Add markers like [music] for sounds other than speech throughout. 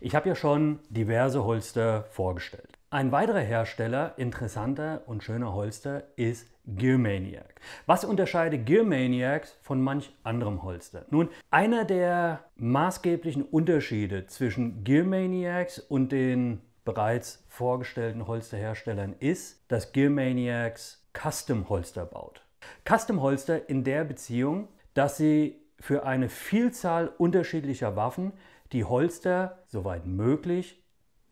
Ich habe ja schon diverse Holster vorgestellt. Ein weiterer Hersteller interessanter und schöner Holster ist Gearmaniac. Was unterscheidet Gearmaniac von manch anderem Holster? Nun, einer der maßgeblichen Unterschiede zwischen Gearmaniacs und den bereits vorgestellten Holsterherstellern ist, dass Gearmaniacs Custom Holster baut. Custom Holster in der Beziehung, dass sie für eine Vielzahl unterschiedlicher Waffen die Holster, soweit möglich,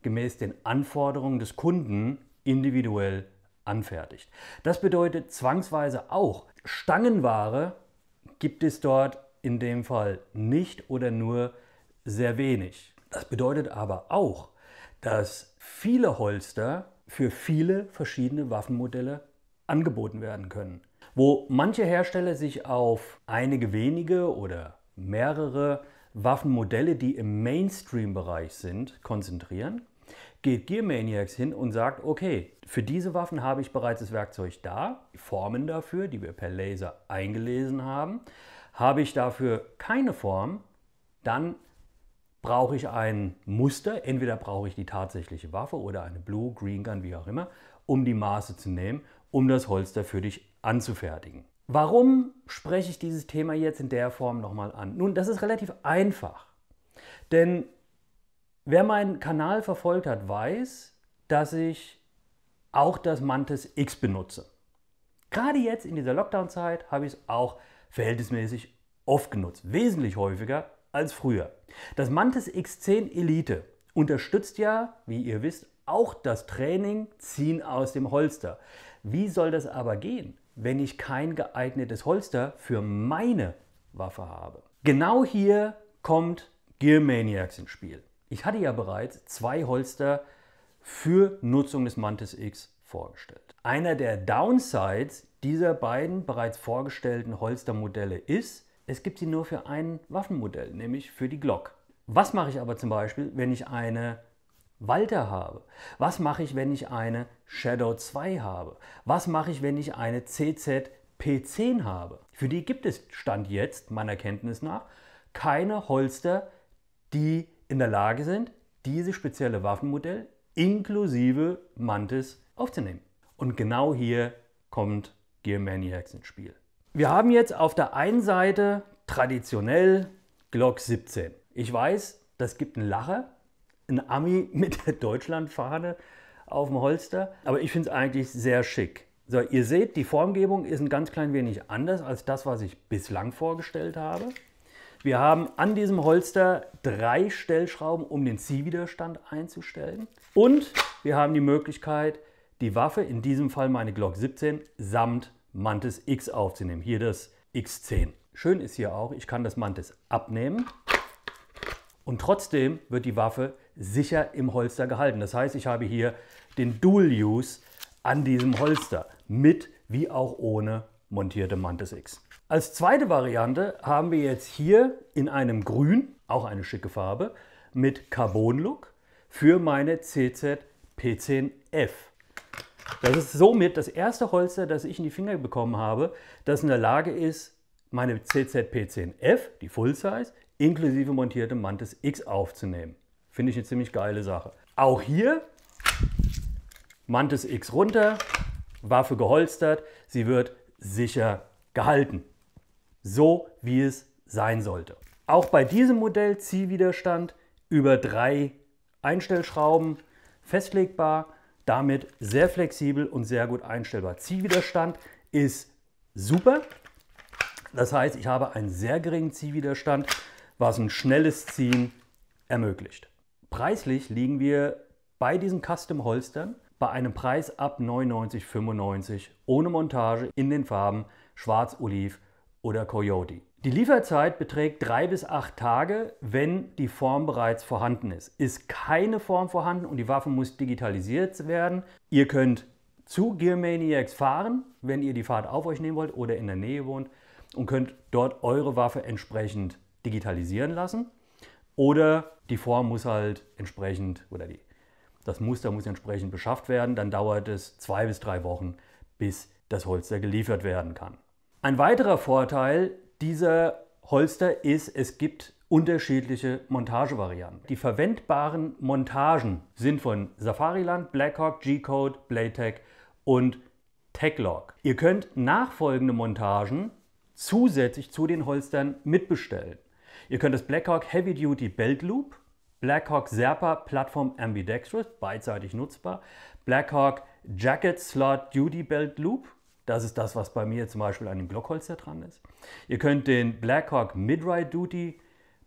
gemäß den Anforderungen des Kunden individuell anfertigt. Das bedeutet zwangsweise auch, Stangenware gibt es dort in dem Fall nicht oder nur sehr wenig. Das bedeutet aber auch, dass viele Holster für viele verschiedene Waffenmodelle angeboten werden können. Wo manche Hersteller sich auf einige wenige oder mehrere Waffenmodelle, die im Mainstream-Bereich sind, konzentrieren, geht Gearmaniacs hin und sagt, okay, für diese Waffen habe ich bereits das Werkzeug da, die Formen dafür, die wir per Laser eingelesen haben. Habe ich dafür keine Form, dann brauche ich ein Muster, entweder brauche ich die tatsächliche Waffe oder eine Blue, Green Gun, wie auch immer, um die Maße zu nehmen, um das Holster für dich anzufertigen. Warum spreche ich dieses Thema jetzt in der Form nochmal an? Nun, das ist relativ einfach. Denn wer meinen Kanal verfolgt hat, weiß, dass ich auch das Mantis X benutze. Gerade jetzt in dieser Lockdown-Zeit habe ich es auch verhältnismäßig oft genutzt, wesentlich häufiger als früher. Das Mantis X10 Elite unterstützt ja, wie ihr wisst, auch das Training Ziehen aus dem Holster. Wie soll das aber gehen? wenn ich kein geeignetes Holster für meine Waffe habe. Genau hier kommt Gear Maniacs ins Spiel. Ich hatte ja bereits zwei Holster für Nutzung des Mantis X vorgestellt. Einer der Downsides dieser beiden bereits vorgestellten Holstermodelle ist, es gibt sie nur für ein Waffenmodell, nämlich für die Glock. Was mache ich aber zum Beispiel, wenn ich eine Walter habe? Was mache ich, wenn ich eine Shadow 2 habe? Was mache ich, wenn ich eine CZ P10 habe? Für die gibt es Stand jetzt, meiner Kenntnis nach, keine Holster, die in der Lage sind, dieses spezielle Waffenmodell inklusive Mantis aufzunehmen. Und genau hier kommt Gear Maniacs ins Spiel. Wir haben jetzt auf der einen Seite traditionell Glock 17. Ich weiß, das gibt einen Lacher, ein Ami [laughs] mit der Deutschlandfahne auf dem Holster. Aber ich finde es eigentlich sehr schick. So, ihr seht, die Formgebung ist ein ganz klein wenig anders als das, was ich bislang vorgestellt habe. Wir haben an diesem Holster drei Stellschrauben, um den Ziehwiderstand einzustellen. Und wir haben die Möglichkeit, die Waffe, in diesem Fall meine Glock 17, samt Mantis X aufzunehmen. Hier das X10. Schön ist hier auch, ich kann das Mantis abnehmen und trotzdem wird die Waffe sicher im Holster gehalten. Das heißt, ich habe hier den Dual Use an diesem Holster mit wie auch ohne montierte Mantis X. Als zweite Variante haben wir jetzt hier in einem Grün, auch eine schicke Farbe, mit Carbon-Look für meine CZ P10F. Das ist somit das erste Holster, das ich in die Finger bekommen habe, das in der Lage ist, meine CZ P10F, die Full Size, inklusive montiertem Mantis X aufzunehmen. Finde ich eine ziemlich geile Sache. Auch hier Mantis X runter, Waffe geholstert, sie wird sicher gehalten. So wie es sein sollte. Auch bei diesem Modell Ziehwiderstand über drei Einstellschrauben festlegbar, damit sehr flexibel und sehr gut einstellbar. Ziehwiderstand ist super. Das heißt, ich habe einen sehr geringen Ziehwiderstand was ein schnelles Ziehen ermöglicht. Preislich liegen wir bei diesen Custom Holstern bei einem Preis ab 99,95 ohne Montage in den Farben Schwarz, Oliv oder Coyote. Die Lieferzeit beträgt drei bis acht Tage, wenn die Form bereits vorhanden ist. Ist keine Form vorhanden und die Waffe muss digitalisiert werden. Ihr könnt zu Gear Maniacs fahren, wenn ihr die Fahrt auf euch nehmen wollt oder in der Nähe wohnt und könnt dort eure Waffe entsprechend digitalisieren lassen. Oder die Form muss halt entsprechend, oder die, das Muster muss entsprechend beschafft werden. Dann dauert es zwei bis drei Wochen, bis das Holster geliefert werden kann. Ein weiterer Vorteil dieser Holster ist, es gibt unterschiedliche Montagevarianten. Die verwendbaren Montagen sind von Safariland, Blackhawk, G-Code, Playtech und Techlog. Ihr könnt nachfolgende Montagen zusätzlich zu den Holstern mitbestellen. Ihr könnt das Blackhawk Heavy Duty Belt Loop, Blackhawk Serpa Plattform Ambidextrous, beidseitig nutzbar, Blackhawk Jacket Slot Duty Belt Loop, das ist das, was bei mir zum Beispiel an dem Glockholster dran ist. Ihr könnt den Blackhawk Midride Duty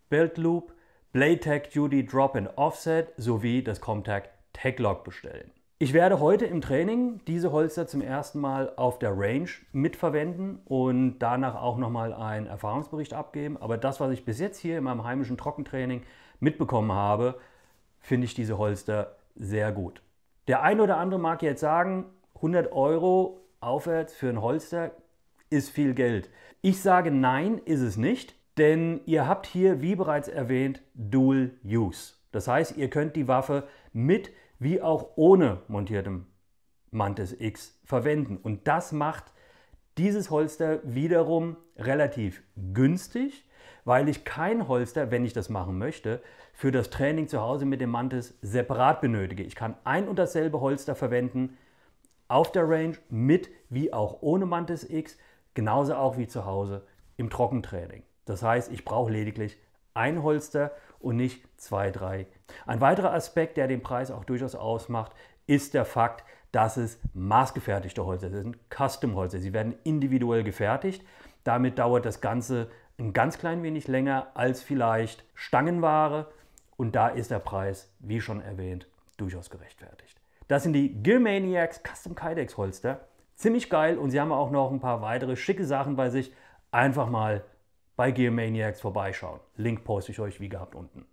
Belt Loop, Playtech Duty Drop and Offset sowie das Comtac Tech Lock bestellen. Ich werde heute im Training diese Holster zum ersten Mal auf der Range mitverwenden und danach auch nochmal einen Erfahrungsbericht abgeben. Aber das, was ich bis jetzt hier in meinem heimischen Trockentraining mitbekommen habe, finde ich diese Holster sehr gut. Der ein oder andere mag jetzt sagen, 100 Euro aufwärts für ein Holster ist viel Geld. Ich sage nein, ist es nicht, denn ihr habt hier, wie bereits erwähnt, Dual Use. Das heißt, ihr könnt die Waffe mit wie auch ohne montiertem Mantis X verwenden. Und das macht dieses Holster wiederum relativ günstig, weil ich kein Holster, wenn ich das machen möchte, für das Training zu Hause mit dem Mantis separat benötige. Ich kann ein und dasselbe Holster verwenden auf der Range mit wie auch ohne Mantis X, genauso auch wie zu Hause im Trockentraining. Das heißt, ich brauche lediglich ein Holster und nicht zwei, drei. Ein weiterer Aspekt, der den Preis auch durchaus ausmacht, ist der Fakt, dass es maßgefertigte Holzer sind, Custom-Holzer. Sie werden individuell gefertigt. Damit dauert das Ganze ein ganz klein wenig länger als vielleicht Stangenware. Und da ist der Preis, wie schon erwähnt, durchaus gerechtfertigt. Das sind die Gearmaniacs Custom Kydex Holster. Ziemlich geil und sie haben auch noch ein paar weitere schicke Sachen bei sich. Einfach mal bei Geomaniacs vorbeischauen. Link poste ich euch wie gehabt unten.